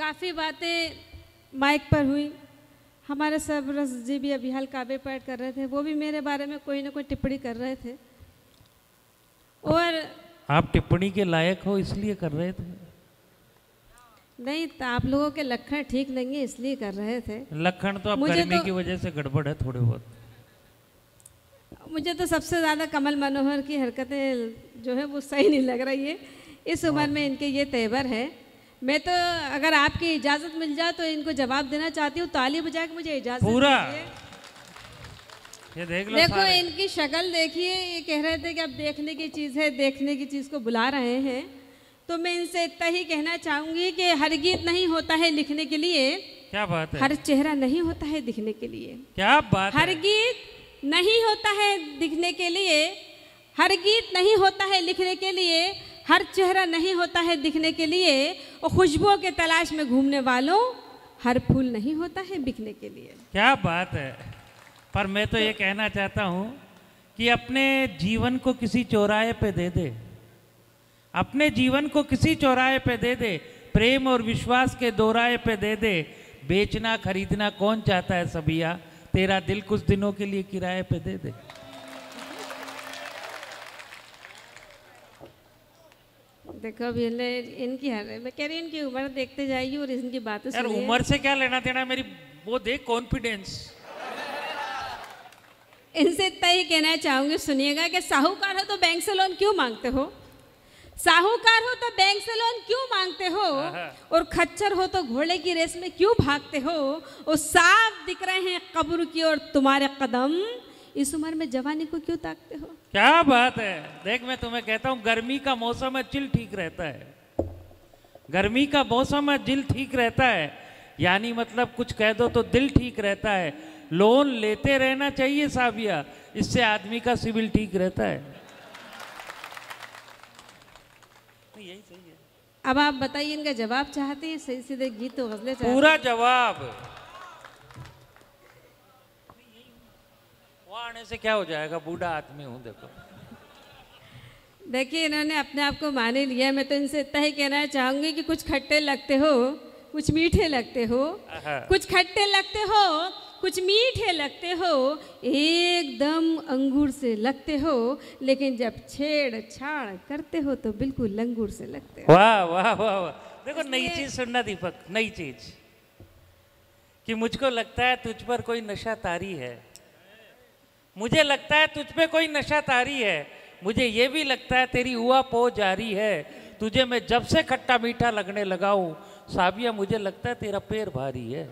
काफ़ी बातें माइक पर हुई हमारे रस जी भी अभी हल्काबे काबे पैठ कर रहे थे वो भी मेरे बारे में कोई ना कोई टिप्पणी कर रहे थे और आप टिप्पणी के लायक हो इसलिए कर रहे थे नहीं तो आप लोगों के लक्षण ठीक नहीं है इसलिए कर रहे थे लक्षण तो आप गर्मी तो, की वजह से गड़बड़ है थोड़े बहुत मुझे तो सबसे ज़्यादा कमल मनोहर की हरकतें जो है वो सही नहीं लग रही है इस उम्र हाँ। में इनके ये तेवर है मैं तो अगर आपकी इजाजत मिल जाए तो इनको जवाब देना चाहती हूँ ताली बजा के मुझे इजाजत पूरा ये देख लो देखो इनकी शक्ल देखिए ये कह रहे थे कि अब देखने की चीज़ है देखने की चीज़ को बुला रहे हैं तो मैं इनसे इतना ही कहना चाहूंगी कि हर गीत नहीं होता है लिखने के लिए क्या बात है हर चेहरा नहीं होता है दिखने के लिए क्या बात हर गीत नहीं होता है दिखने के लिए हर गीत नहीं होता है लिखने के लिए हर चेहरा नहीं होता है दिखने के लिए और खुशबुओं के तलाश में घूमने वालों हर फूल नहीं होता है बिकने के लिए क्या बात है पर मैं तो ये कहना चाहता हूँ कि अपने जीवन को किसी चौराहे पे दे दे अपने जीवन को किसी चौराहे पे दे दे प्रेम और विश्वास के दोराहे पे दे दे बेचना खरीदना कौन चाहता है सभिया तेरा दिल कुछ दिनों के लिए किराए पे दे दे देखो अभी इनकी हर मैं कह रही हूँ इनकी उम्र देखते जाइए और इनकी बातें यार उम्र से क्या लेना देना मेरी वो देख कॉन्फिडेंस इनसे इतना ही कहना चाहूंगी सुनिएगा कि साहूकार हो तो बैंक से लोन क्यों मांगते हो साहूकार हो तो बैंक से लोन क्यों मांगते हो हाँ, हाँ। और खच्चर हो तो घोड़े की रेस में क्यों भागते हो और साफ दिख रहे हैं कब्र की ओर तुम्हारे कदम इस उम्र में जवानी को क्यों ताकते हो क्या बात है देख मैं तुम्हें कहता हूँ गर्मी का मौसम है चिल ठीक रहता है गर्मी का मौसम है दिल ठीक रहता है यानी मतलब कुछ कह दो तो दिल ठीक रहता है लोन लेते रहना चाहिए साबिया इससे आदमी का सिविल ठीक रहता है यही सही है अब आप बताइए इनका जवाब चाहते हैं सही सीधे गीत तो गजले पूरा जवाब आने से क्या हो जाएगा बूढ़ा आदमी हूँ देखो देखिए इन्होंने अपने आप को माने लिया मैं तो इनसे इतना ही कहना चाहूंगी कि कुछ खट्टे लगते हो कुछ मीठे लगते हो कुछ खट्टे लगते हो कुछ मीठे लगते हो एकदम अंगूर से लगते हो लेकिन जब छेड़ छाड़ करते हो तो बिल्कुल लंगूर से लगते हो वाह वाह वाह वाह देखो नई चीज सुनना दीपक नई चीज कि मुझको लगता है तुझ पर कोई नशा तारी है मुझे लगता है तुझ पे कोई नशा तारी है मुझे ये भी लगता है तेरी हुआ पो जारी है तुझे मैं जब से खट्टा मीठा लगने लगा हूं साबिया मुझे लगता है तेरा पैर भारी है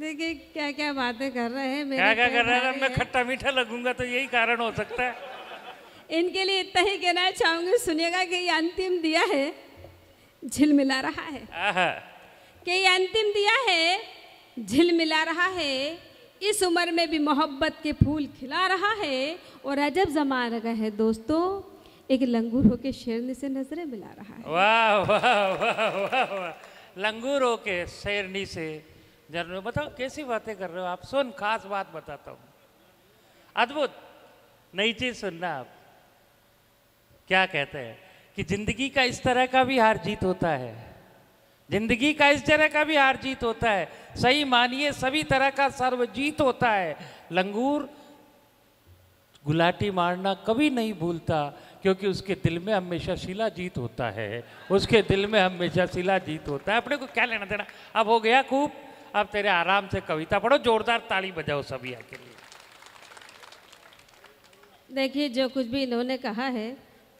देखिए क्या क्या बातें कर रहे हैं क्या क्या कर रहे हैं मैं खट्टा मीठा लगूंगा तो यही कारण हो सकता है इनके लिए इतना ही कहना चाहूंगी सुनिएगा कि ये अंतिम दिया है झिलमिला रहा है कि ये अंतिम दिया है झिल मिला रहा है इस उम्र में भी मोहब्बत के फूल खिला रहा है और अजब जमा रहा है दोस्तों एक लंगूर होके शेरनी से नजरें मिला रहा है वाह वाह वाह वाह वाह लंगूर होके शेरनी से जरूर बताओ कैसी बातें कर रहे हो आप सुन खास बात बताता हूँ अद्भुत नई चीज सुनना आप क्या कहते हैं कि जिंदगी का इस तरह का भी हार जीत होता है जिंदगी का इस तरह का भी हार जीत होता है सही मानिए सभी तरह का सर्वजीत होता है लंगूर गुलाटी मारना कभी नहीं भूलता क्योंकि उसके दिल में हमेशा शिला जीत होता है उसके दिल में हमेशा शिला जीत होता है अपने को क्या लेना देना अब हो गया खूब अब तेरे आराम से कविता पढ़ो जोरदार ताली बजाओ सभी आके लिए देखिए जो कुछ भी इन्होंने कहा है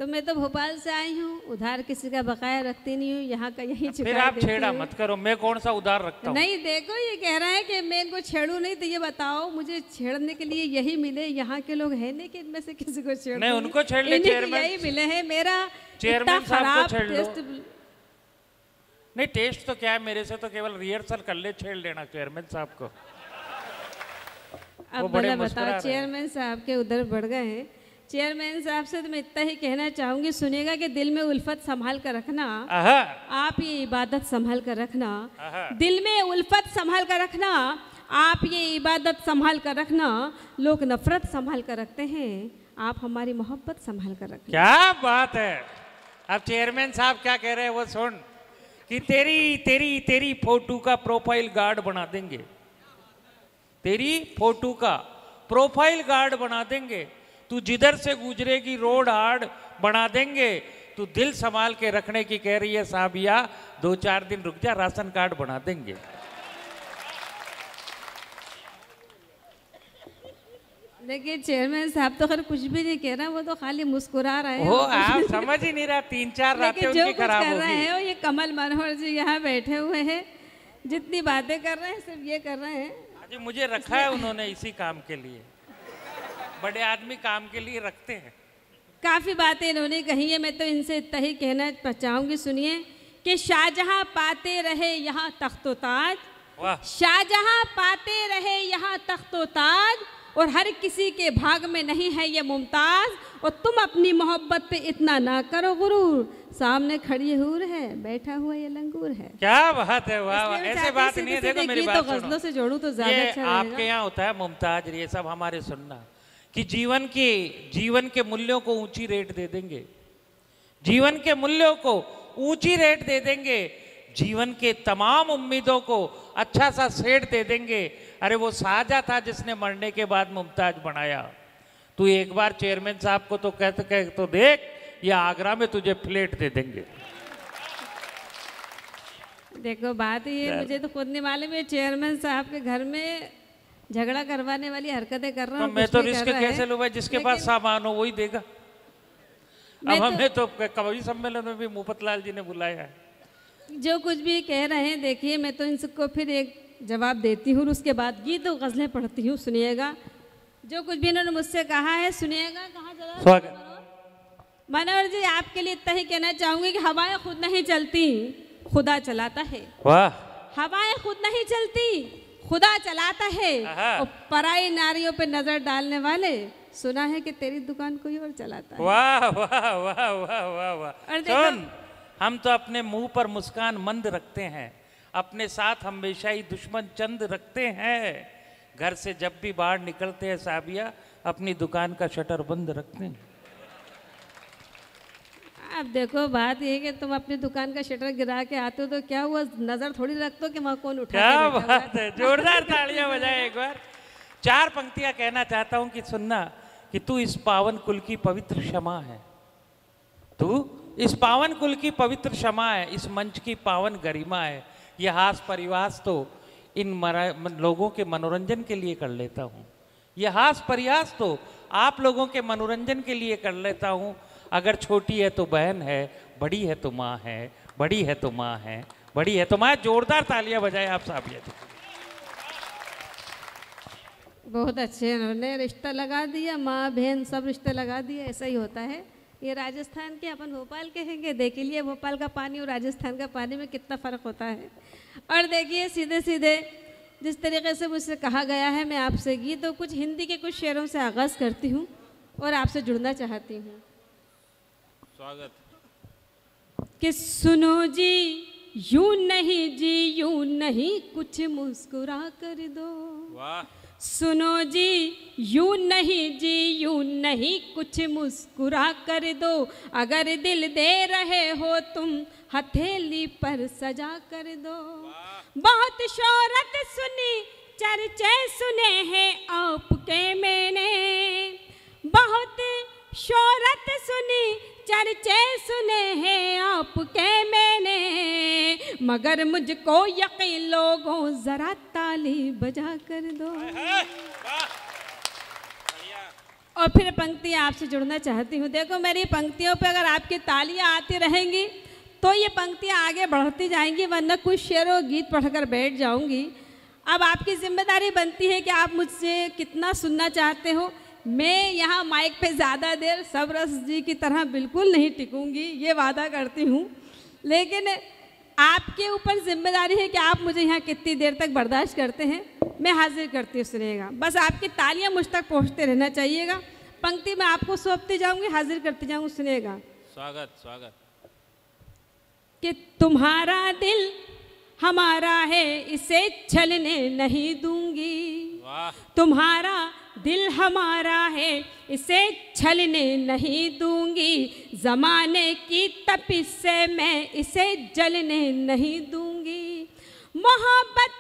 तो मैं तो भोपाल से आई हूँ उधार किसी का बकाया रखती नहीं हूँ यहाँ का यही फिर आप छेड़ा मत करो मैं कौन सा उधार रखता नहीं देखो ये कह रहा है कि मैं इनको छेड़ू नहीं तो ये बताओ मुझे छेड़ने के लिए यही मिले यहाँ के लोग है नहीं कि इनमें से किसी को छेड़ नहीं उनको छेड़ यही मिले है मेरा चेयरमैन साहब नहीं टेस्ट तो क्या है मेरे से तो केवल रिहर्सल कर ले छेड़ लेना चेयरमैन साहब को अब बताओ चेयरमैन साहब के उधर बढ़ गए हैं चेयरमैन साहब से तो मैं इतना ही कहना चाहूंगी सुनेगा कि दिल में उल्फत संभाल कर रखना आप ये इबादत संभाल कर रखना दिल में उल्फत संभाल कर रखना आप ये इबादत संभाल कर रखना लोग नफरत संभाल कर रखते हैं आप हमारी मोहब्बत संभाल कर रखना क्या बात है अब चेयरमैन साहब क्या कह रहे हैं वो सुन कि तेरी तेरी तेरी फोटो का प्रोफाइल गार्ड बना देंगे तेरी फोटो का प्रोफाइल गार्ड बना देंगे तू जिधर से गुजरेगी रोड हार्ड बना देंगे तू दिल संभाल के रखने की कह रही है साहबिया दो चार दिन रुक जा राशन कार्ड बना देंगे देखिए चेयरमैन साहब तो खैर कुछ भी नहीं कह रहा वो तो खाली मुस्कुरा रहे हो आप समझ ही नहीं रहा तीन चार रातें उनकी खराब हो रहे हैं ये कमल मनोहर जी यहाँ बैठे हुए हैं जितनी बातें कर रहे हैं सिर्फ ये कर रहे हैं मुझे रखा है उन्होंने इसी काम के लिए बड़े आदमी काम के लिए रखते हैं काफ़ी बातें इन्होंने कही है मैं तो इनसे इतना ही कहना चाहूँगी सुनिए कि शाहजहां पाते रहे यहाँ तख्तो ताज शाहजहाँ पाते रहे यहाँ तख्तो ताज और हर किसी के भाग में नहीं है ये मुमताज और तुम अपनी मोहब्बत पे इतना ना करो गुरूर सामने खड़ी हूर है बैठा हुआ ये लंगूर है क्या बात है वाह ऐसे बात नहीं है देखो मेरी बात तो गजलों से जोड़ू तो ज्यादा अच्छा आपके यहाँ होता है मुमताज ये सब हमारे सुनना कि जीवन के जीवन के मूल्यों को ऊंची रेट दे देंगे जीवन के मूल्यों को ऊंची रेट दे देंगे जीवन के तमाम उम्मीदों को अच्छा सा सेठ दे देंगे अरे वो साजा था जिसने मरने के बाद मुमताज बनाया तू एक बार चेयरमैन साहब को तो कहते तो कह तो देख या आगरा में तुझे फ्लेट दे देंगे देखो बात ये मुझे तो खुद नहीं मालूम है चेयरमैन साहब के घर में झगड़ा करवाने वाली हरकतें कर रहा तो हूँ मैं तो रिस्क कैसे लू भाई जिसके पास सामान हो वही देगा अब तो हमें तो, तो कवि सम्मेलन में भी मुफत जी ने बुलाया है जो कुछ भी कह रहे हैं देखिए मैं तो इन सबको फिर एक जवाब देती हूँ उसके बाद गीत और गज़लें पढ़ती हूँ सुनिएगा जो कुछ भी इन्होंने मुझसे कहा है सुनिएगा कहाँ स्वागत मनोहर जी आपके लिए इतना ही कहना चाहूंगी कि हवाएं खुद नहीं चलती खुदा चलाता है वाह हवाएं खुद नहीं चलती खुदा चलाता है और पराई नारियों पे नजर डालने वाले सुना है कि तेरी दुकान कोई और चलाता है वाह वाह वाह वाह वाह वाह सुन हम तो अपने मुंह पर मुस्कान मंद रखते हैं अपने साथ हमेशा ही दुश्मन चंद रखते हैं घर से जब भी बाहर निकलते हैं साबिया अपनी दुकान का शटर बंद रखते हैं अब देखो बात ये कि तुम अपनी दुकान का शटर गिरा के आते हो तो क्या हुआ नजर थोड़ी रखते हो कि वहाँ कौन उठा क्या बात है जोरदार तालियां बजाए एक बार चार पंक्तियां कहना चाहता हूं कि सुनना कि तू इस पावन कुल की पवित्र क्षमा है तू इस पावन कुल की पवित्र क्षमा है इस मंच की पावन गरिमा है यह हास परिवास तो इन लोगों के मनोरंजन के लिए कर लेता हूँ यह हास परिवास तो आप लोगों के मनोरंजन के लिए कर लेता हूँ अगर छोटी है तो बहन है बड़ी है तो माँ है बड़ी है तो माँ है बड़ी है तो माँ जोरदार तालियां बजाए आप साहब ये तो। बहुत अच्छे उन्होंने रिश्ता लगा दिया माँ बहन सब रिश्ते लगा दिए ऐसा ही होता है ये राजस्थान के अपन भोपाल के हैं देख लिए भोपाल का पानी और राजस्थान का पानी में कितना फ़र्क होता है और देखिए सीधे सीधे जिस तरीके से मुझसे कहा गया है मैं आपसे गीत तो कुछ हिंदी के कुछ शेरों से आगाज़ करती हूँ और आपसे जुड़ना चाहती हूँ स्वागत कि सुनो जी यू नहीं जी यू नहीं कुछ मुस्कुरा कर दो वाह सुनो जी यू नहीं जी यू नहीं कुछ मुस्कुरा कर दो अगर दिल दे रहे हो तुम हथेली पर सजा कर दो बहुत शोरत सुनी चर्चे सुने हैं आपके मैंने बहुत शोरत सुनी चर्चे सुने हैं आपके मैंने मगर मुझको यकीन लोगों जरा ताली बजा कर दो और फिर पंक्तियाँ आपसे जुड़ना चाहती हूँ देखो मेरी पंक्तियों पे अगर आपकी तालियाँ आती रहेंगी तो ये पंक्तियाँ आगे बढ़ती जाएंगी वरना कुछ शेरों गीत पढ़कर बैठ जाऊँगी अब आपकी जिम्मेदारी बनती है कि आप मुझसे कितना सुनना चाहते हो मैं यहाँ माइक पे ज़्यादा देर सबरस जी की तरह बिल्कुल नहीं टिकूंगी ये वादा करती हूँ लेकिन आपके ऊपर जिम्मेदारी है कि आप मुझे यहाँ कितनी देर तक बर्दाश्त करते हैं मैं हाजिर करती सुनेगा बस आपकी तालियाँ मुझ तक पहुँचते रहना चाहिएगा पंक्ति में आपको सौंपती जाऊँगी हाजिर करती जाऊँगी सुनेगा स्वागत स्वागत कि तुम्हारा दिल हमारा है इसे छलने नहीं दूंगी तुम्हारा दिल हमारा है इसे छलने नहीं दूंगी जमाने की तपिश से मैं इसे जलने नहीं दूंगी मोहब्बत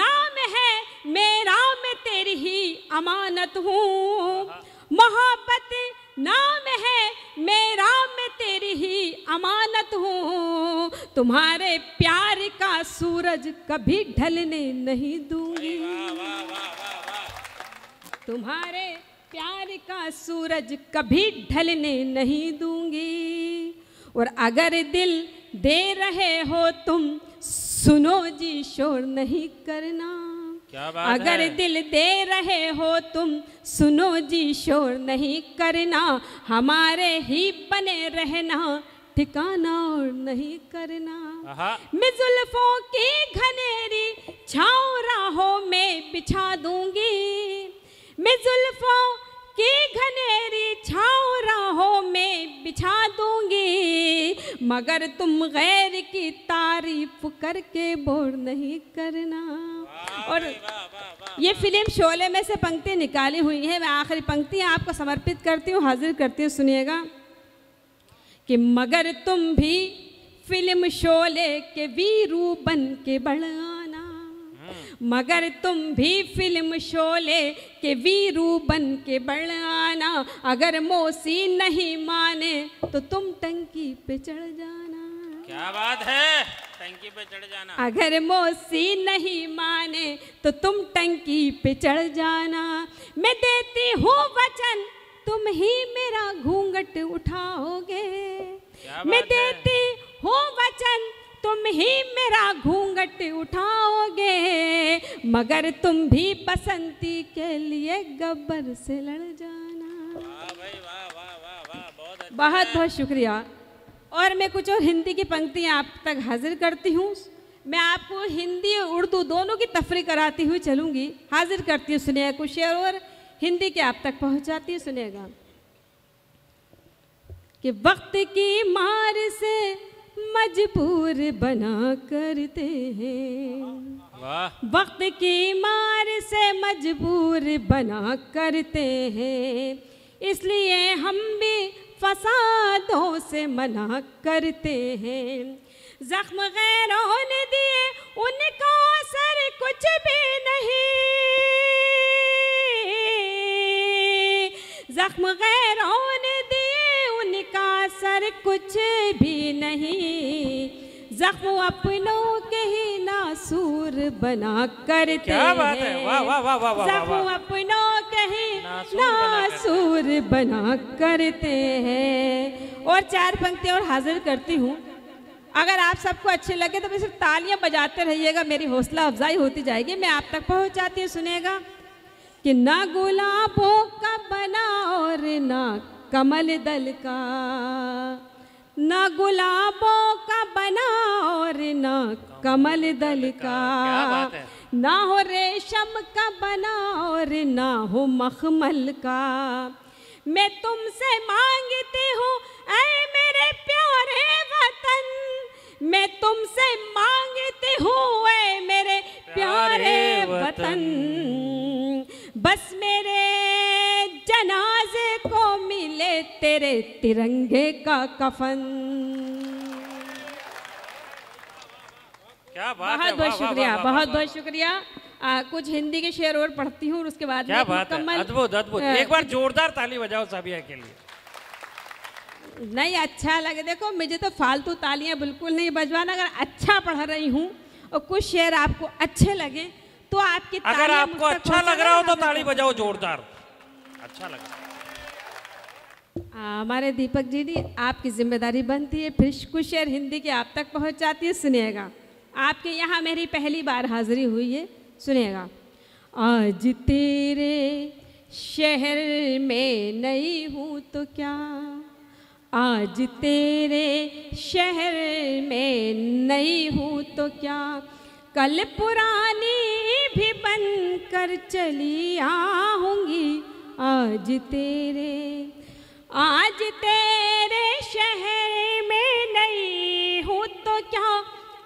नाम है मेरा मैं तेरी ही अमानत हूँ मोहब्बत नाम है मेरा तेरी ही अमानत हूँ तुम्हारे प्यार का सूरज कभी ढलने नहीं दूंगी तुम्हारे प्यार का सूरज कभी ढलने नहीं दूंगी और अगर दिल दे रहे हो तुम सुनो जी शोर नहीं करना क्या बात अगर है? दिल दे रहे हो तुम सुनो जी शोर नहीं करना हमारे ही बने रहना ठिकाना और नहीं करना मैं जुल्फों की घनेरी छाओ राहों में बिछा दूंगी मैं जुल्फों की घनेरी छाओ राहों में बिछा दूंगी मगर तुम गैर की तारीफ करके बोर नहीं करना और ये फिल्म शोले में से पंक्ति निकाली हुई है मैं आखिरी पंक्ति आपको समर्पित करती हूँ हाजिर करती हूँ सुनिएगा कि मगर तुम भी फिल्म शोले के वीरू बन के बढ़ाना हम्म। मगर तुम भी फिल्म शोले के वीरू बन के बढ़ाना अगर मोसी नहीं माने तो तुम टंकी पे चढ़ जाना क्या बात है टंकी पे चढ़ जाना अगर मौसी नहीं माने तो तुम टंकी पे चढ़ जाना मैं देती हूँ वचन तुम ही मेरा घूंघट उठाओगे मैं देती हूँ वचन तुम ही मेरा घूंघट उठाओगे मगर तुम भी बसंती के लिए गब्बर से लड़ जाना वाह भाई वाह वाह वाह वाह बहुत अच्छा। बहुत बहुत शुक्रिया और मैं कुछ और हिंदी की पंक्तियाँ आप तक हाजिर करती हूँ मैं आपको हिंदी और उर्दू दोनों की तफरी कराती हुई चलूँगी हाजिर करती हूँ सुनेगा कुछ शेर और हिंदी के आप तक पहुँचाती हूँ सुनेगा कि वक्त की मार से मजबूर बना करते हैं वक्त की मार से मजबूर बना करते हैं इसलिए हम भी फसादों से मना करते हैं जख्म गैरों ने दिए उनका सर कुछ भी नहीं जख्म गैरों ने दिए उनका सर कुछ भी नहीं जख्म अपनों के ही नासूर बना करते जख्म अपनों के ही नासूर बना करते हैं और चार पंक्तियां और हाजिर करती हूँ अगर आप सबको अच्छे लगे तो सिर्फ तालियां बजाते रहिएगा मेरी हौसला अफजाई होती जाएगी मैं आप तक पहुँचाती हूँ सुनेगा कि ना गुलाबों का बना और ना कमल दल का न गुलाबों का बना और न कमल दल का ना हो रेशम का बना और ना हो मखमल का मैं तुमसे मांगती हूँ ऐ मेरे प्यारे वतन मैं तुमसे मांगती हूँ ऐ मेरे प्यारे वतन बस मेरे तेरे तिरंगे का कफन क्या बात बहुत बहुत शुक्रिया बहुत बहुत शुक्रिया आ, कुछ हिंदी के शेर और पढ़ती हूँ उसके बाद क्या बात है अद्भुत अद्भुत एक बार जोरदार ताली बजाओ सभी के लिए नहीं अच्छा लगे देखो मुझे तो फालतू तालियां बिल्कुल नहीं बजवाना अगर अच्छा पढ़ रही हूँ और कुछ शेर आपको अच्छे लगे तो आपकी अगर आपको अच्छा लग रहा हो तो ताली बजाओ जोरदार अच्छा लगा हमारे दीपक जी दी आपकी जिम्मेदारी बनती है फिर खुशेर हिंदी की आप तक पहुंच जाती है सुनिएगा आपके यहाँ मेरी पहली बार हाजिरी हुई है सुनिएगा आज तेरे शहर में नहीं हूँ तो क्या आज तेरे शहर में नहीं हूँ तो क्या कल पुरानी भी बन कर चली आऊँगी आज तेरे आज तेरे शहर में नहीं हूँ तो क्या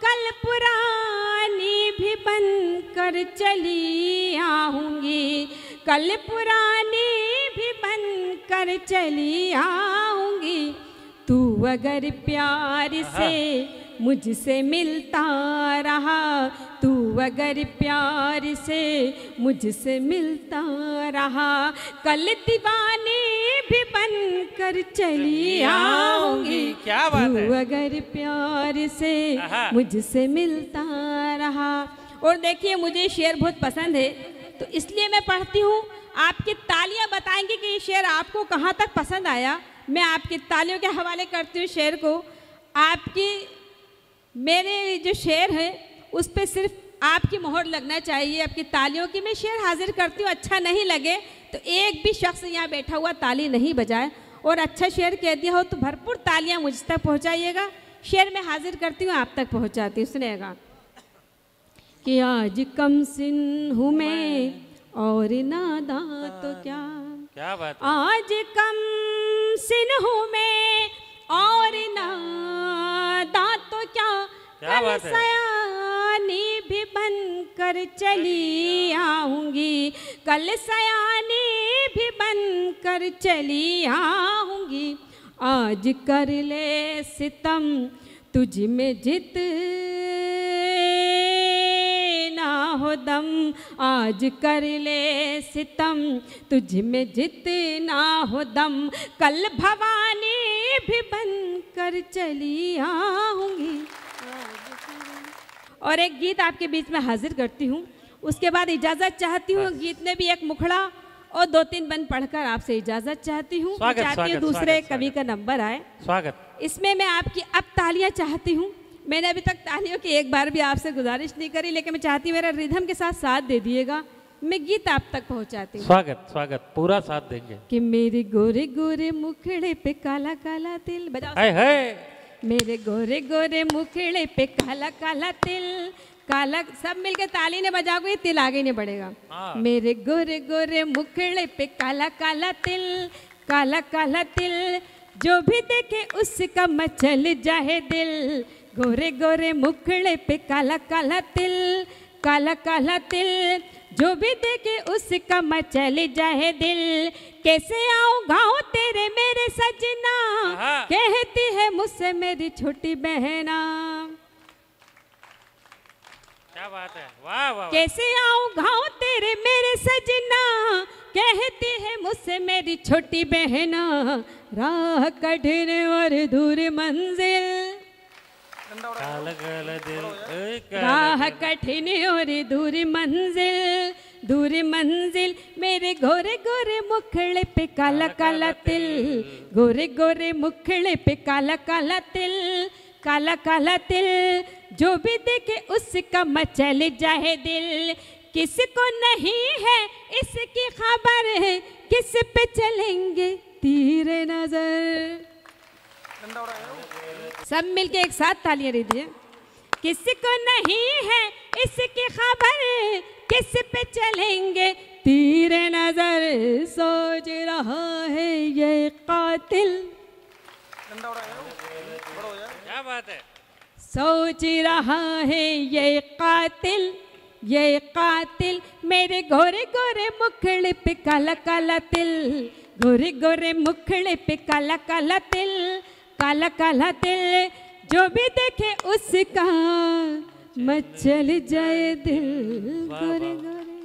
कल पुरानी भी बन कर चली आऊँगी कल पुरानी भी बन कर चली आऊँगी तू अगर प्यार हाँ। से मुझसे मिलता रहा तू अगर प्यार से मुझसे मिलता रहा कल दीवानी भी बन कर चली आऊंगी क्या बात है अगर प्यार से मुझसे मिलता रहा और देखिए मुझे शेर बहुत पसंद है तो इसलिए मैं पढ़ती हूँ आपकी तालियां बताएंगी कि ये शेर आपको कहाँ तक पसंद आया मैं आपकी तालियों के हवाले करती हूँ शेर को आपकी मेरे जो शेर है उस पर सिर्फ आपकी मोहर लगना चाहिए आपकी तालियों की मैं शेर हाजिर करती हूँ अच्छा नहीं लगे तो एक भी शख्स यहाँ बैठा हुआ ताली नहीं बजाए और अच्छा शेर कह दिया हो तो भरपूर तालियाँ मुझ तक पहुँचाइएगा शेर मैं हाजिर करती हूँ आप तक पहुँचाती हूँ सुनेगा कि आज कम सिन हूँ मैं और नादा तो हाँ, क्या क्या बात आज कम सिन हूँ मैं और नादा तो क्या क्या बात है बन कर चली आऊंगी कल सयानी भी बन कर चली आऊंगी आज कर ले सितम तुझ में जित ना हो दम आज कर ले सितम तुझ में जित ना हो दम कल भवानी भी बन कर चली आऊँ और एक गीत आपके बीच में हाजिर करती हूँ उसके बाद इजाज़त चाहती हूँ हाँ। गीत में भी एक मुखड़ा और दो तीन बंद पढ़कर आपसे इजाज़त चाहती हूँ चाहती हूँ दूसरे कवि का नंबर आए स्वागत इसमें मैं आपकी अब तालियाँ चाहती हूँ मैंने अभी तक तालियों की एक बार भी आपसे गुजारिश नहीं करी लेकिन मैं चाहती हूँ मेरा रिधम के साथ साथ दे दिएगा मैं गीत आप तक पहुँचाती हूँ स्वागत स्वागत पूरा साथ देंगे कि मेरे गोरे गोरे मुखड़े पे काला काला तिल बजाओ मेरे गोरे गोरे मुखड़े पे काला काला तिल काला सब मिलके ताली ने बजाओगे तिल आगे नहीं बढ़ेगा हाँ। मेरे गोरे गोरे मुखड़े पे काला काला तिल काला काला तिल जो भी देखे उसका मचल जाए दिल गोरे गोरे मुखड़े पे काला काला तिल काला काला तिल जो भी देखे उसका मचल जाए दिल कैसे आओ गाँव तेरे मेरे सजना हाँ। कहती है मुझसे मेरी छोटी बहना क्या बात है वाह वाह कैसे आऊं घाव तेरे मेरे सजना कहती है मुझसे मेरी छोटी बहना राह कठिन और दूर मंजिल काल दिल राह कठिन और दूर मंजिल दूर मंजिल मेरे गोरे गोरे मुखड़े पे काला काला तिल गोरे गोरे मुखड़े पे काला काला तिल काला काला तिल जो भी देखे उसका मचल जाए दिल किसको नहीं है इसकी खबर है किस पे चलेंगे तीर नजर सब मिलके एक साथ तालियां दीजिए किसको नहीं है इसकी खबर किस पे चलेंगे तीर नजर सोच रहा है ये कातिल क्या बात है सोच रहा है ये कातिल ये कातिल मेरे गोरे गोरे मुखड़े पे काला काला तिल गोरे गोरे मुखड़े पे काला काला तिल काला काला तिल जो भी देखे उसका मचल जाए दिल गोरे गोरे